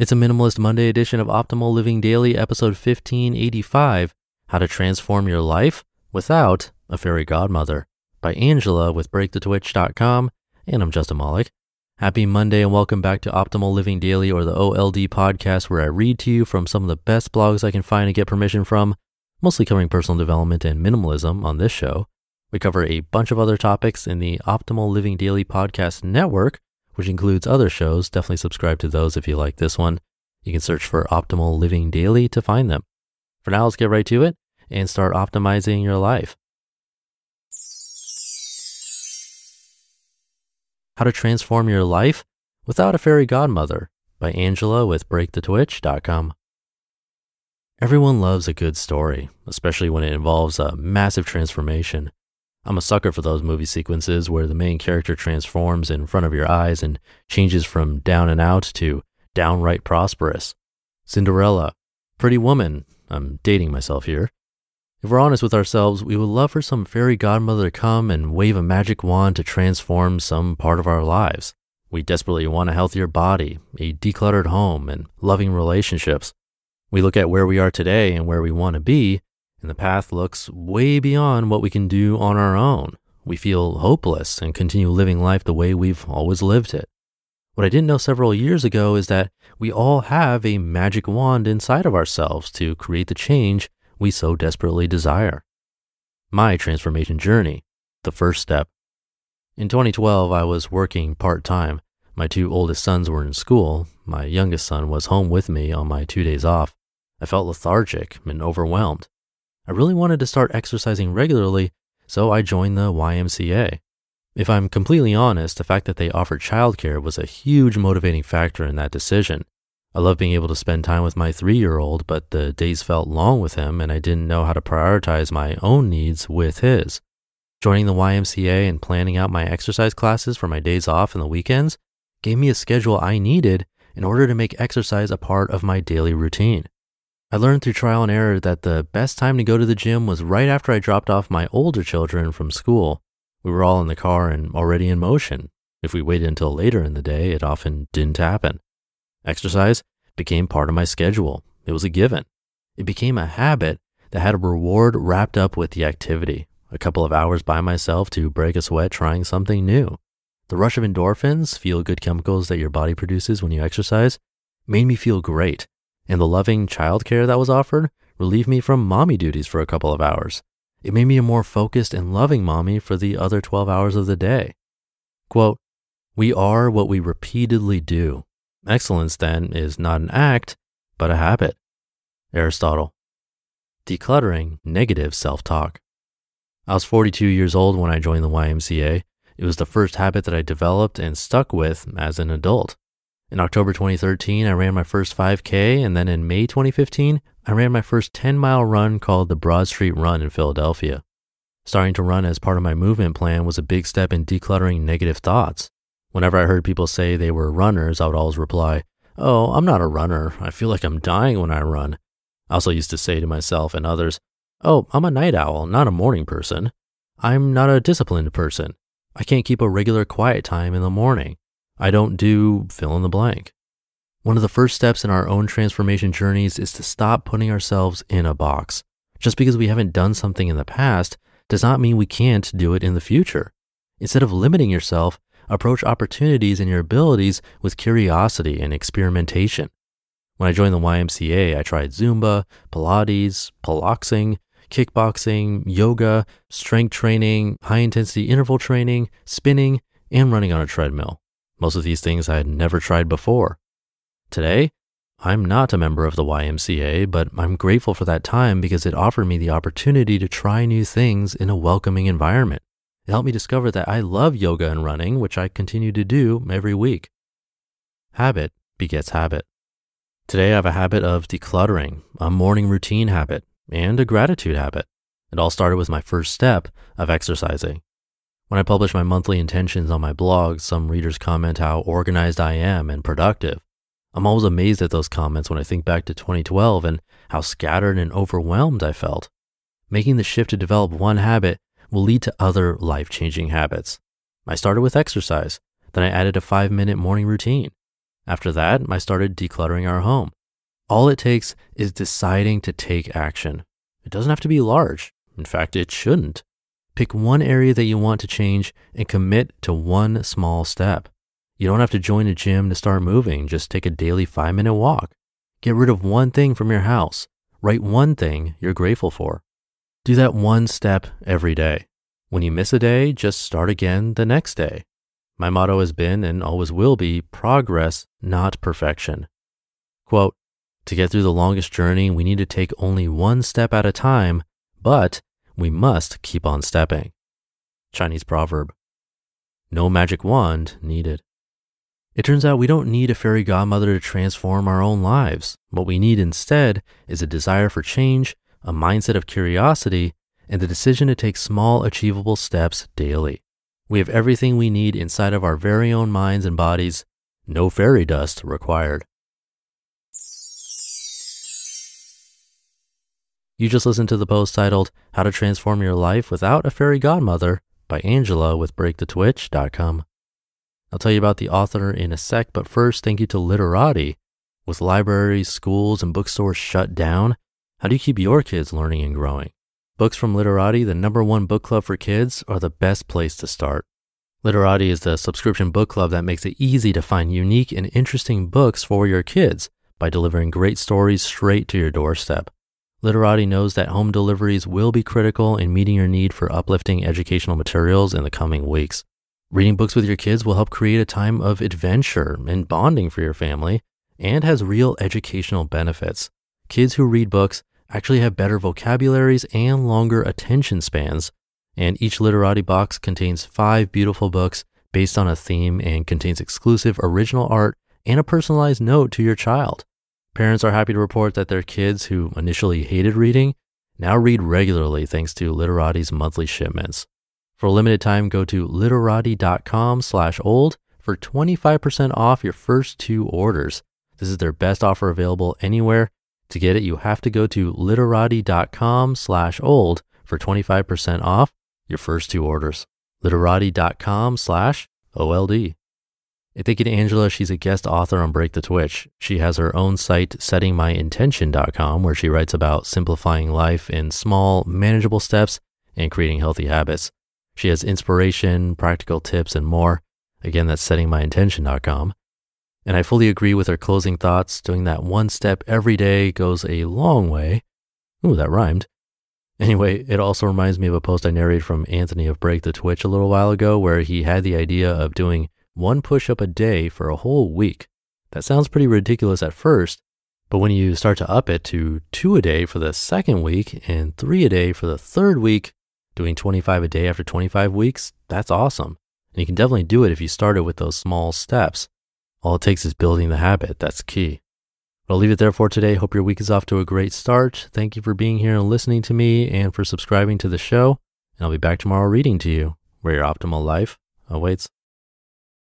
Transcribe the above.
It's a Minimalist Monday edition of Optimal Living Daily, episode 1585 How to Transform Your Life Without a Fairy Godmother by Angela with BreakTheTwitch.com. And I'm Justin Mollick. Happy Monday and welcome back to Optimal Living Daily or the OLD podcast, where I read to you from some of the best blogs I can find and get permission from, mostly covering personal development and minimalism on this show. We cover a bunch of other topics in the Optimal Living Daily podcast network which includes other shows. Definitely subscribe to those if you like this one. You can search for Optimal Living Daily to find them. For now, let's get right to it and start optimizing your life. How to Transform Your Life Without a Fairy Godmother by Angela with BreakTheTwitch.com. Everyone loves a good story, especially when it involves a massive transformation. I'm a sucker for those movie sequences where the main character transforms in front of your eyes and changes from down and out to downright prosperous. Cinderella, Pretty Woman, I'm dating myself here. If we're honest with ourselves, we would love for some fairy godmother to come and wave a magic wand to transform some part of our lives. We desperately want a healthier body, a decluttered home, and loving relationships. We look at where we are today and where we want to be, and the path looks way beyond what we can do on our own. We feel hopeless and continue living life the way we've always lived it. What I didn't know several years ago is that we all have a magic wand inside of ourselves to create the change we so desperately desire. My transformation journey, the first step. In 2012, I was working part time. My two oldest sons were in school. My youngest son was home with me on my two days off. I felt lethargic and overwhelmed. I really wanted to start exercising regularly, so I joined the YMCA. If I'm completely honest, the fact that they offered childcare was a huge motivating factor in that decision. I love being able to spend time with my three year old, but the days felt long with him, and I didn't know how to prioritize my own needs with his. Joining the YMCA and planning out my exercise classes for my days off and the weekends gave me a schedule I needed in order to make exercise a part of my daily routine. I learned through trial and error that the best time to go to the gym was right after I dropped off my older children from school. We were all in the car and already in motion. If we waited until later in the day, it often didn't happen. Exercise became part of my schedule. It was a given. It became a habit that had a reward wrapped up with the activity. A couple of hours by myself to break a sweat trying something new. The rush of endorphins, feel good chemicals that your body produces when you exercise, made me feel great and the loving childcare that was offered relieved me from mommy duties for a couple of hours. It made me a more focused and loving mommy for the other 12 hours of the day. Quote, We are what we repeatedly do. Excellence, then, is not an act, but a habit. Aristotle. Decluttering negative self talk. I was 42 years old when I joined the YMCA. It was the first habit that I developed and stuck with as an adult. In October 2013, I ran my first 5K, and then in May 2015, I ran my first 10 mile run called the Broad Street Run in Philadelphia. Starting to run as part of my movement plan was a big step in decluttering negative thoughts. Whenever I heard people say they were runners, I would always reply, Oh, I'm not a runner. I feel like I'm dying when I run. I also used to say to myself and others, Oh, I'm a night owl, not a morning person. I'm not a disciplined person. I can't keep a regular quiet time in the morning. I don't do fill in the blank. One of the first steps in our own transformation journeys is to stop putting ourselves in a box. Just because we haven't done something in the past does not mean we can't do it in the future. Instead of limiting yourself, approach opportunities and your abilities with curiosity and experimentation. When I joined the YMCA, I tried Zumba, Pilates, Piloxing, kickboxing, yoga, strength training, high intensity interval training, spinning, and running on a treadmill. Most of these things I had never tried before. Today, I'm not a member of the YMCA, but I'm grateful for that time because it offered me the opportunity to try new things in a welcoming environment. It helped me discover that I love yoga and running, which I continue to do every week. Habit begets habit. Today, I have a habit of decluttering, a morning routine habit, and a gratitude habit. It all started with my first step of exercising. When I publish my monthly intentions on my blog, some readers comment how organized I am and productive. I'm always amazed at those comments when I think back to 2012 and how scattered and overwhelmed I felt. Making the shift to develop one habit will lead to other life changing habits. I started with exercise, then I added a five minute morning routine. After that, I started decluttering our home. All it takes is deciding to take action. It doesn't have to be large. In fact, it shouldn't. Pick one area that you want to change and commit to one small step. You don't have to join a gym to start moving, just take a daily five minute walk. Get rid of one thing from your house. Write one thing you're grateful for. Do that one step every day. When you miss a day, just start again the next day. My motto has been and always will be progress, not perfection. Quote, to get through the longest journey, we need to take only one step at a time, but we must keep on stepping. Chinese proverb. No magic wand needed. It turns out we don't need a fairy godmother to transform our own lives. What we need instead is a desire for change, a mindset of curiosity, and the decision to take small, achievable steps daily. We have everything we need inside of our very own minds and bodies, no fairy dust required. You just listened to the post titled How to Transform Your Life Without a Fairy Godmother by Angela with BreakTheTwitch.com. I'll tell you about the author in a sec, but first, thank you to Literati. With libraries, schools, and bookstores shut down, how do you keep your kids learning and growing? Books from Literati, the number one book club for kids, are the best place to start. Literati is the subscription book club that makes it easy to find unique and interesting books for your kids by delivering great stories straight to your doorstep. Literati knows that home deliveries will be critical in meeting your need for uplifting educational materials in the coming weeks. Reading books with your kids will help create a time of adventure and bonding for your family and has real educational benefits. Kids who read books actually have better vocabularies and longer attention spans. And each Literati box contains five beautiful books based on a theme and contains exclusive original art and a personalized note to your child. Parents are happy to report that their kids, who initially hated reading, now read regularly thanks to Literati's monthly shipments. For a limited time, go to literati.com slash old for 25% off your first two orders. This is their best offer available anywhere. To get it, you have to go to literati.com slash old for 25% off your first two orders. literati.com slash OLD. Thank you, get Angela, she's a guest author on Break the Twitch. She has her own site, settingmyintention.com, where she writes about simplifying life in small, manageable steps and creating healthy habits. She has inspiration, practical tips, and more. Again, that's settingmyintention.com. And I fully agree with her closing thoughts. Doing that one step every day goes a long way. Ooh, that rhymed. Anyway, it also reminds me of a post I narrated from Anthony of Break the Twitch a little while ago where he had the idea of doing one push up a day for a whole week. That sounds pretty ridiculous at first, but when you start to up it to two a day for the second week and three a day for the third week, doing 25 a day after 25 weeks, that's awesome. And you can definitely do it if you started with those small steps. All it takes is building the habit, that's key. But I'll leave it there for today. Hope your week is off to a great start. Thank you for being here and listening to me and for subscribing to the show. And I'll be back tomorrow reading to you where your optimal life awaits.